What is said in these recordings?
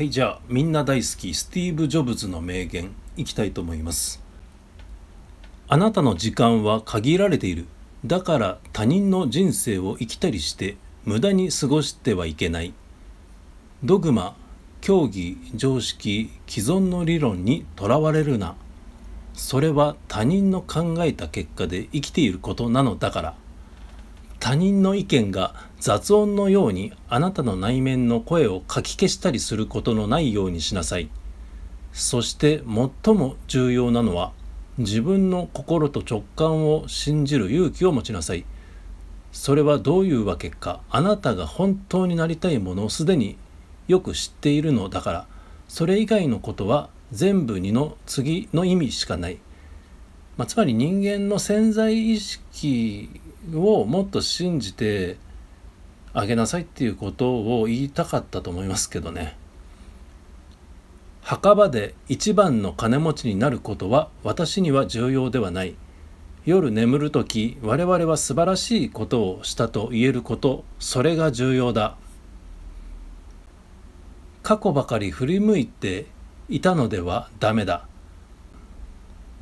はい、じゃあ、みんな大好き、スティーブ・ジョブズの名言、いきたいと思います。あなたの時間は限られている。だから他人の人生を生きたりして、無駄に過ごしてはいけない。ドグマ、教義、常識、既存の理論にとらわれるな。それは他人の考えた結果で生きていることなのだから。他人の意見が雑音のようにあなたの内面の声をかき消したりすることのないようにしなさい。そして最も重要なのは自分の心と直感を信じる勇気を持ちなさい。それはどういうわけかあなたが本当になりたいものをすでによく知っているのだからそれ以外のことは全部二の次の意味しかない。まあ、つまり人間の潜在意識をもっと信じてあげなさいっていうことを言いたかったと思いますけどね墓場で一番の金持ちになることは私には重要ではない夜眠る時我々は素晴らしいことをしたと言えることそれが重要だ過去ばかり振り向いていたのではダメだ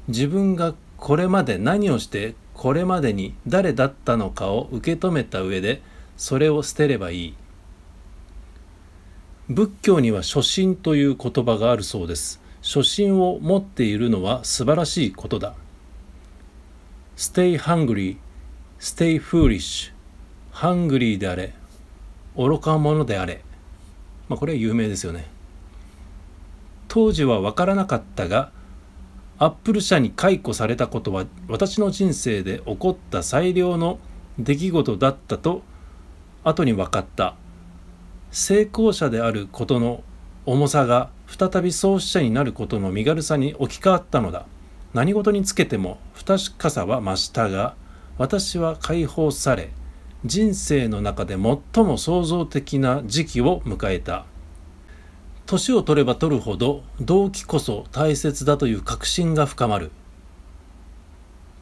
自分がこれまで何をしてこれまでに誰だったのかを受け止めた上でそれを捨てればいい仏教には初心という言葉があるそうです初心を持っているのは素晴らしいことだ Stay hungry, stay foolish, hungry であれ愚か者であれまあこれは有名ですよね当時は分からなかったがアップル社に解雇されたことは私の人生で起こった最良の出来事だったと後に分かった成功者であることの重さが再び創始者になることの身軽さに置き換わったのだ何事につけても不確かさは増したが私は解放され人生の中で最も創造的な時期を迎えた年を取れば取るほど動機こそ大切だという確信が深まる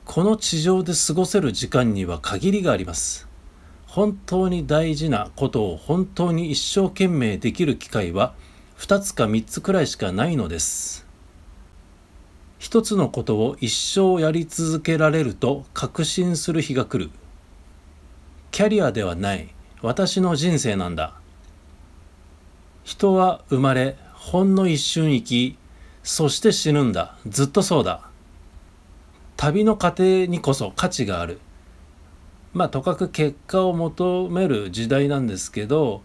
この地上で過ごせる時間には限りがあります本当に大事なことを本当に一生懸命できる機会は2つか3つくらいしかないのです。1つのことを一生やり続けられると確信する日が来る。キャリアではない私の人生なんだ。人は生まれほんの一瞬生き、そして死ぬんだ。ずっとそうだ。旅の過程にこそ価値がある。まあとかく結果を求める時代なんですけど、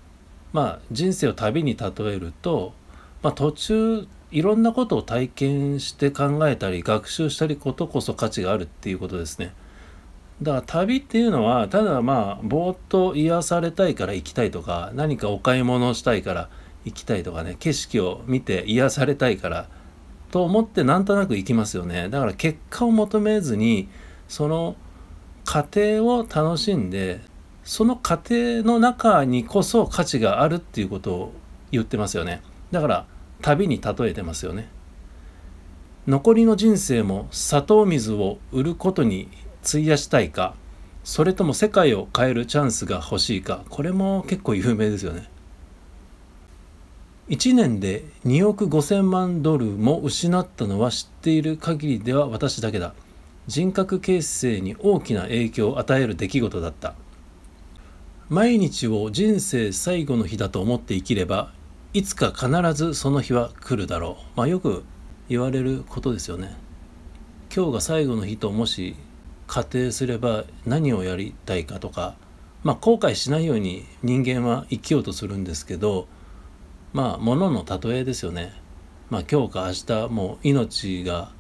まあ、人生を旅に例えると、まあ、途中いろんなことを体験して考えたり学習したりことこそ価値があるっていうことですね。だから旅っていうのはただまあぼーっと癒されたいから行きたいとか何かお買い物をしたいから行きたいとかね景色を見て癒されたいからと思ってなんとなく行きますよねだから結果を求めずにその過程を楽しんでその過程の中にこそ価値があるっていうことを言ってますよねだから旅に例えてますよね残りの人生も砂糖水を売ることに費やしたいかそれとも世界を変えるチャンスが欲しいかこれも結構有名ですよね1年で2億5千万ドルも失ったのは知っている限りでは私だけだ人格形成に大きな影響を与える出来事だった毎日を人生最後の日だと思って生きればいつか必ずその日は来るだろうまあよく言われることですよね今日が最後の日ともし仮定すれば何をやりたいかとかまあ後悔しないように人間は生きようとするんですけどまあものの例えですよねまあ今日か明日も命が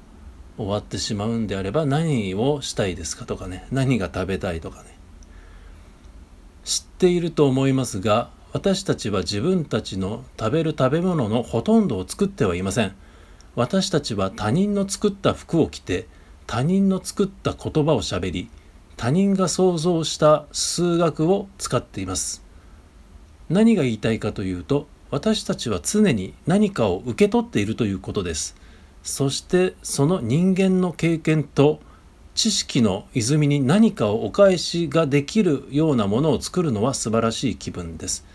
終わってしまうんであれば何をしたいですかとかね何が食べたいとかね知っていると思いますが私たちは自分たちの食べる食べ物のほとんどを作ってはいません私たちは他人の作った服を着て他人の作った言葉をしゃべり他人が想像した数学を使っています何が言いたいかというと私たちは常に何かを受け取っているということですそしてその人間の経験と知識の泉に何かをお返しができるようなものを作るのは素晴らしい気分です。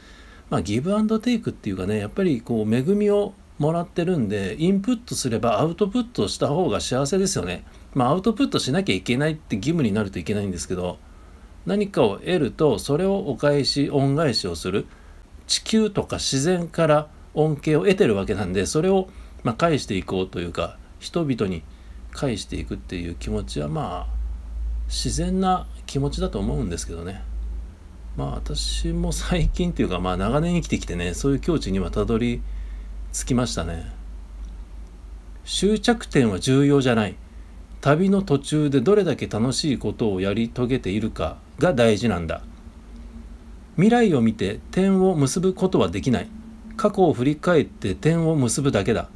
まあ、ギブアンドテイクっていうかねやっぱりこう恵みをもらってるんでインプットすればアウトプットした方が幸せですよね。まあ、アウトプットしなきゃいけないって義務になるといけないんですけど何かを得るとそれをお返し恩返しをする地球とか自然から恩恵を得てるわけなんでそれをまあ、返していこうというか人々に返していくっていう気持ちはまあ自然な気持ちだと思うんですけどねまあ私も最近っていうかまあ長年生きてきてねそういう境地にはたどり着きましたね終着点は重要じゃない旅の途中でどれだけ楽しいことをやり遂げているかが大事なんだ未来を見て点を結ぶことはできない過去を振り返って点を結ぶだけだ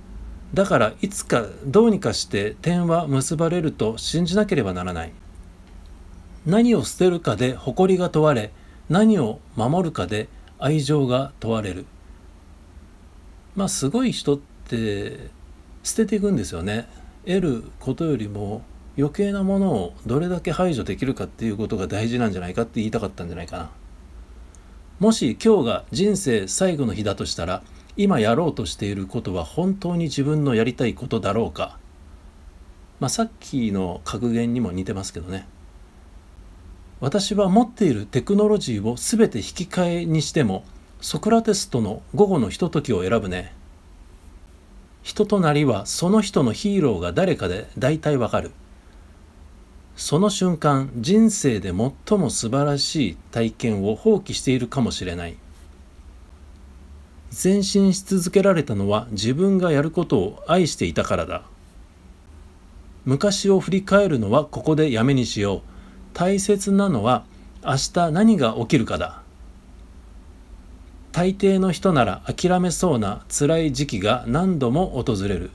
だからいつかどうにかして点は結ばれると信じなければならない何を捨てるかで誇りが問われ何を守るかで愛情が問われるまあすごい人って捨てていくんですよね得ることよりも余計なものをどれだけ排除できるかっていうことが大事なんじゃないかって言いたかったんじゃないかなもし今日が人生最後の日だとしたら今やろうとしていることは本当に自分のやりたいことだろうか、まあ、さっきの格言にも似てますけどね私は持っているテクノロジーを全て引き換えにしてもソクラテスとの午後のひとときを選ぶね人となりはその人のヒーローが誰かで大体わかるその瞬間人生で最も素晴らしい体験を放棄しているかもしれない前進し続けられたのは自分がやることを愛していたからだ昔を振り返るのはここでやめにしよう大切なのは明日何が起きるかだ大抵の人なら諦めそうな辛い時期が何度も訪れる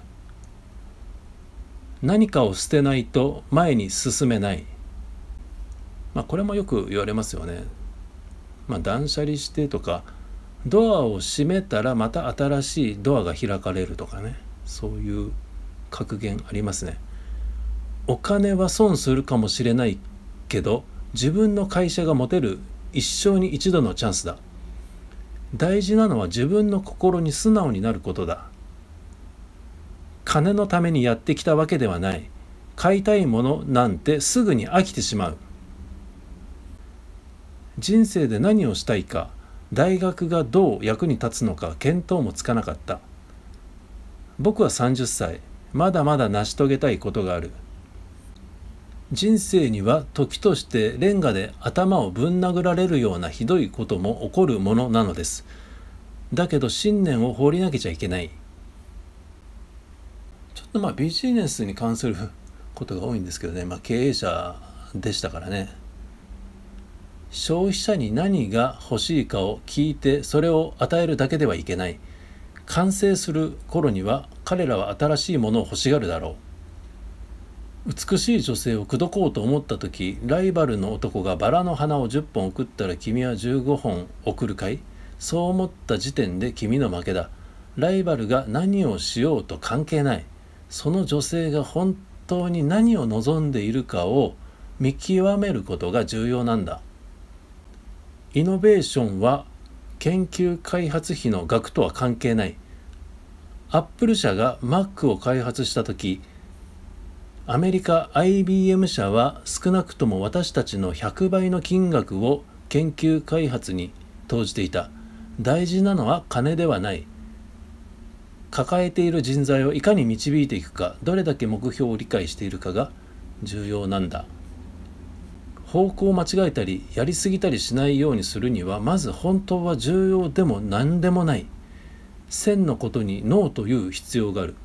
何かを捨てないと前に進めないまあこれもよく言われますよねまあ断捨離してとかドアを閉めたらまた新しいドアが開かれるとかねそういう格言ありますねお金は損するかもしれないけど自分の会社が持てる一生に一度のチャンスだ大事なのは自分の心に素直になることだ金のためにやってきたわけではない買いたいものなんてすぐに飽きてしまう人生で何をしたいか大学がどう役に立つのか見当もつかなかった僕は30歳まだまだ成し遂げたいことがある人生には時としてレンガで頭をぶん殴られるようなひどいことも起こるものなのですだけど信念を放り投げちゃいけないちょっとまあビジネスに関することが多いんですけどね、まあ、経営者でしたからね消費者に何が欲しいかを聞いてそれを与えるだけではいけない完成する頃には彼らは新しいものを欲しがるだろう美しい女性を口説こうと思った時ライバルの男がバラの花を10本送ったら君は15本送るかいそう思った時点で君の負けだライバルが何をしようと関係ないその女性が本当に何を望んでいるかを見極めることが重要なんだイノベーションは研究開発費の額とは関係ないアップル社が Mac を開発した時アメリカ IBM 社は少なくとも私たちの100倍の金額を研究開発に投じていた大事なのは金ではない抱えている人材をいかに導いていくかどれだけ目標を理解しているかが重要なんだ方向を間違えたりやりすぎたりしないようにするにはまず本当は重要でも何でもない線のことにノーという必要がある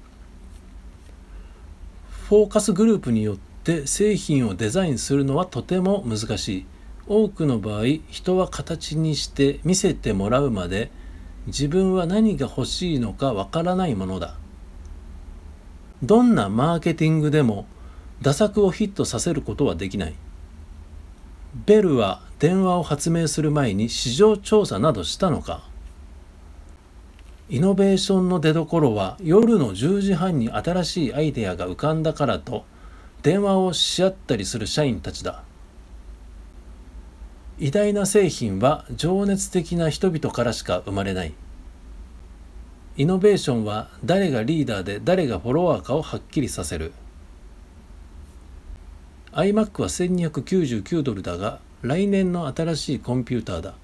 フォーカスグループによって製品をデザインするのはとても難しい多くの場合人は形にして見せてもらうまで自分は何が欲しいのかわからないものだどんなマーケティングでも打作をヒットさせることはできないベルは電話を発明する前に市場調査などしたのかイノベーションの出どころは夜の10時半に新しいアイデアが浮かんだからと電話をし合ったりする社員たちだ偉大な製品は情熱的な人々からしか生まれないイノベーションは誰がリーダーで誰がフォロワーかをはっきりさせる iMac は1299ドルだが来年の新しいコンピューターだ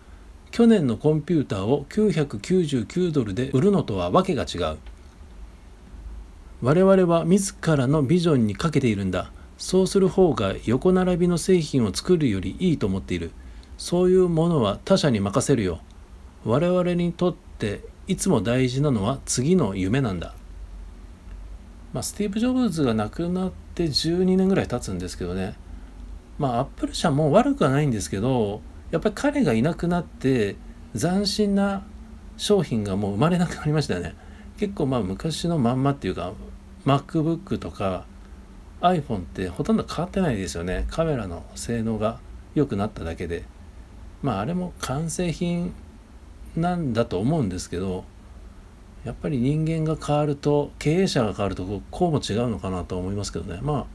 去年のコンピューターを999ドルで売るのとは訳が違う我々は自らのビジョンにかけているんだそうする方が横並びの製品を作るよりいいと思っているそういうものは他者に任せるよ我々にとっていつも大事なのは次の夢なんだまあ、スティーブ・ジョブズが亡くなって12年ぐらい経つんですけどねまあアップル社も悪くはないんですけどやっぱり彼がいなくなって斬新な商品がもう生まれなくなりましたよね結構まあ昔のまんまっていうか MacBook とか iPhone ってほとんど変わってないですよねカメラの性能が良くなっただけでまああれも完成品なんだと思うんですけどやっぱり人間が変わると経営者が変わるとこうも違うのかなと思いますけどねまあ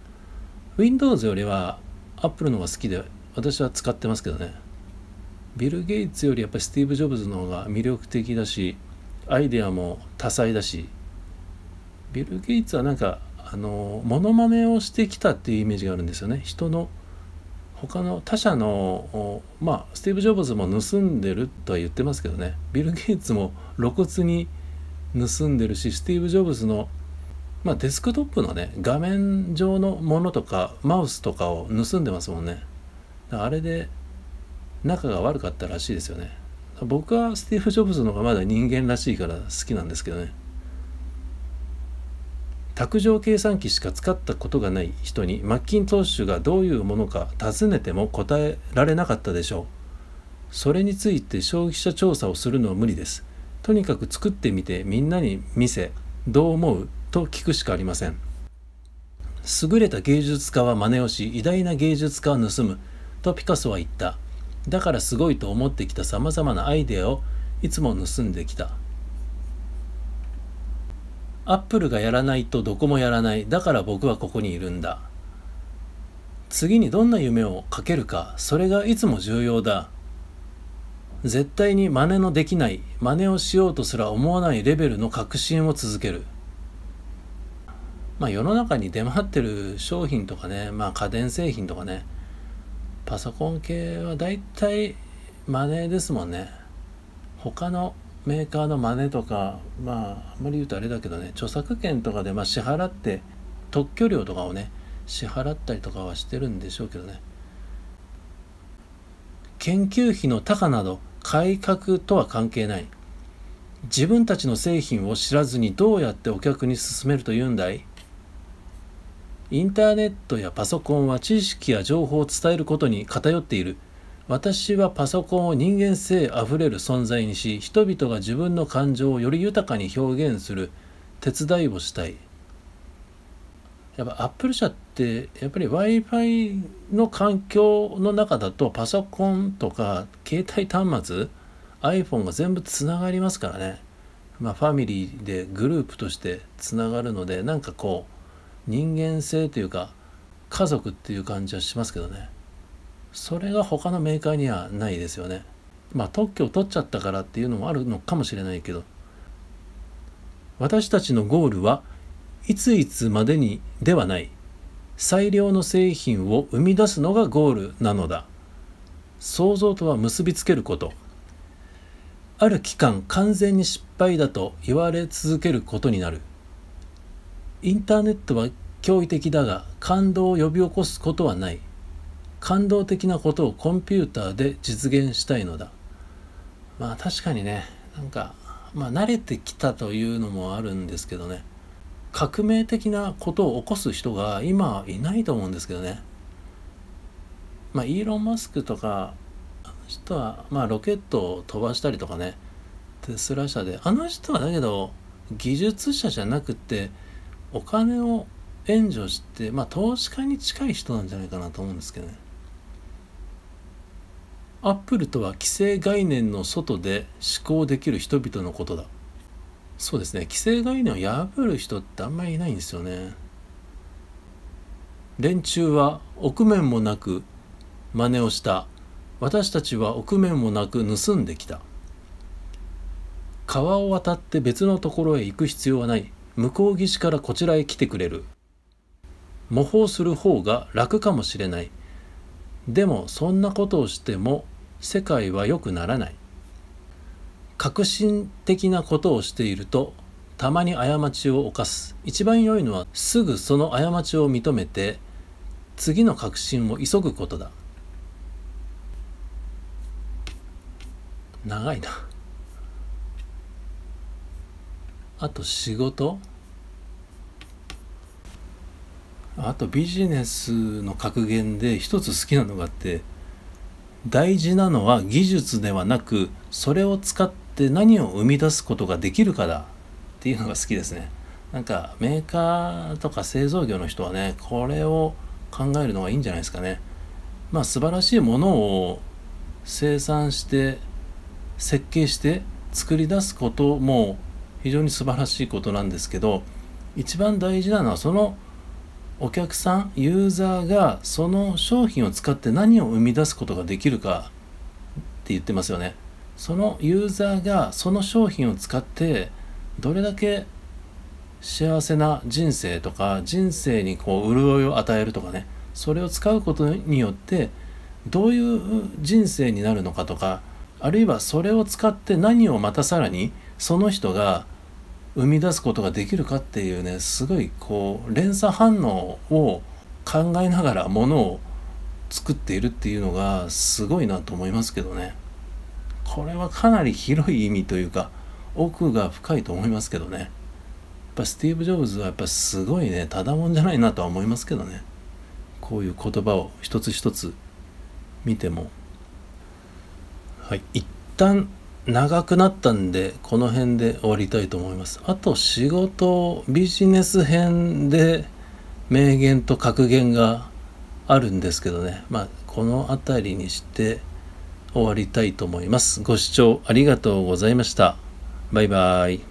Windows よりは Apple の方が好きで私は使ってますけどねビル・ゲイツよりやっぱりスティーブ・ジョブズの方が魅力的だしアイデアも多彩だしビル・ゲイツはなんかあのモノマネをしてきたっていうイメージがあるんですよね人の他の他社のまあスティーブ・ジョブズも盗んでるとは言ってますけどねビル・ゲイツも露骨に盗んでるしスティーブ・ジョブズの、まあ、デスクトップのね画面上のものとかマウスとかを盗んでますもんねあれで仲が悪かったらしいですよね僕はスティーブ・ジョブズの方がまだ人間らしいから好きなんですけどね卓上計算機しか使ったことがない人にマッキントッシュがどういうものか尋ねても答えられなかったでしょうそれについて消費者調査をするのは無理ですとにかく作ってみてみんなに見せどう思うと聞くしかありません優れた芸術家は真似をし偉大な芸術家は盗むとピカソは言っただからすごいと思ってきたさまざまなアイデアをいつも盗んできたアップルがやらないとどこもやらないだから僕はここにいるんだ次にどんな夢をかけるかそれがいつも重要だ絶対に真似のできない真似をしようとすら思わないレベルの革新を続けるまあ世の中に出回ってる商品とかねまあ家電製品とかねパソコン系は大体真似ですもんね他のメーカーの真似とかまああんまり言うとあれだけどね著作権とかでまあ支払って特許料とかをね支払ったりとかはしてるんでしょうけどね研究費の高など改革とは関係ない自分たちの製品を知らずにどうやってお客に勧めるというんだいインターネットやパソコンは知識や情報を伝えることに偏っている私はパソコンを人間性あふれる存在にし人々が自分の感情をより豊かに表現する手伝いをしたいやっぱアップル社ってやっぱり w i f i の環境の中だとパソコンとか携帯端末 iPhone が全部つながりますからね、まあ、ファミリーでグループとしてつながるのでなんかこう人間性というか家族っていう感じはしますけどねそれが他のメーカーにはないですよねまあ特許を取っちゃったからっていうのもあるのかもしれないけど私たちのゴールはいついつまでにではない最良の製品を生み出すのがゴールなのだ想像とは結びつけることある期間完全に失敗だと言われ続けることになるインターネットは驚異的だが感動を呼び起こすことはない感動的なことをコンピューターで実現したいのだまあ確かにねなんかまあ慣れてきたというのもあるんですけどね革命的なことを起こす人が今いないと思うんですけどね。まあ、イーロン・マスクとか、あの人は、まあ、ロケットを飛ばしたりとかね、テスラ社で、あの人はだけど、技術者じゃなくて、お金を援助して、まあ、投資家に近い人なんじゃないかなと思うんですけどね。アップルとは既成概念の外で思考できる人々のことだ。そうですね規制概念を破る人ってあんまりいないんですよね連中は臆面もなく真似をした私たちは臆面もなく盗んできた川を渡って別のところへ行く必要はない向こう岸からこちらへ来てくれる模倣する方が楽かもしれないでもそんなことをしても世界は良くならない革新的なことをしているとたまに過ちを犯す一番良いのはすぐその過ちを認めて次の革新を急ぐことだ長いなあと仕事あとビジネスの格言で一つ好きなのがあって大事なのは技術ではなくそれを使っって何を生み出すことができるかだっていうのが好きですねなんかメーカーとか製造業の人はねこれを考えるのがいいんじゃないですかねまあ素晴らしいものを生産して設計して作り出すことも非常に素晴らしいことなんですけど一番大事なのはそのお客さんユーザーがその商品を使って何を生み出すことができるかって言ってますよねそのユーザーがその商品を使ってどれだけ幸せな人生とか人生にこう潤いを与えるとかねそれを使うことによってどういう人生になるのかとかあるいはそれを使って何をまたさらにその人が生み出すことができるかっていうねすごいこう連鎖反応を考えながらものを作っているっていうのがすごいなと思いますけどね。これはかなり広い意味というか奥が深いと思いますけどねやっぱスティーブ・ジョブズはやっぱすごいねただもんじゃないなとは思いますけどねこういう言葉を一つ一つ見てもはい一旦長くなったんでこの辺で終わりたいと思いますあと仕事ビジネス編で名言と格言があるんですけどねまあこの辺りにして終わりたいと思います。ご視聴ありがとうございました。バイバイ。